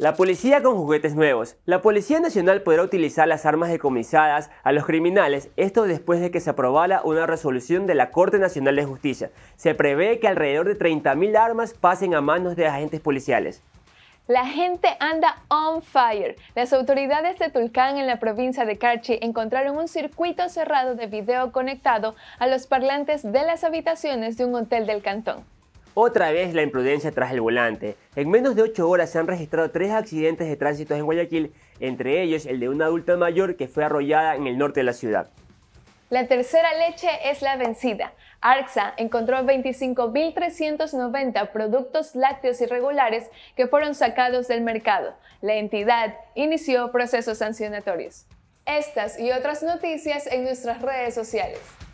La policía con juguetes nuevos. La Policía Nacional podrá utilizar las armas decomisadas a los criminales, esto después de que se aprobara una resolución de la Corte Nacional de Justicia. Se prevé que alrededor de 30.000 armas pasen a manos de agentes policiales. La gente anda on fire. Las autoridades de Tulcán en la provincia de Carchi encontraron un circuito cerrado de video conectado a los parlantes de las habitaciones de un hotel del cantón. Otra vez la imprudencia tras el volante. En menos de ocho horas se han registrado tres accidentes de tránsito en Guayaquil, entre ellos el de una adulta mayor que fue arrollada en el norte de la ciudad. La tercera leche es la vencida. ARCSA encontró 25.390 productos lácteos irregulares que fueron sacados del mercado. La entidad inició procesos sancionatorios. Estas y otras noticias en nuestras redes sociales.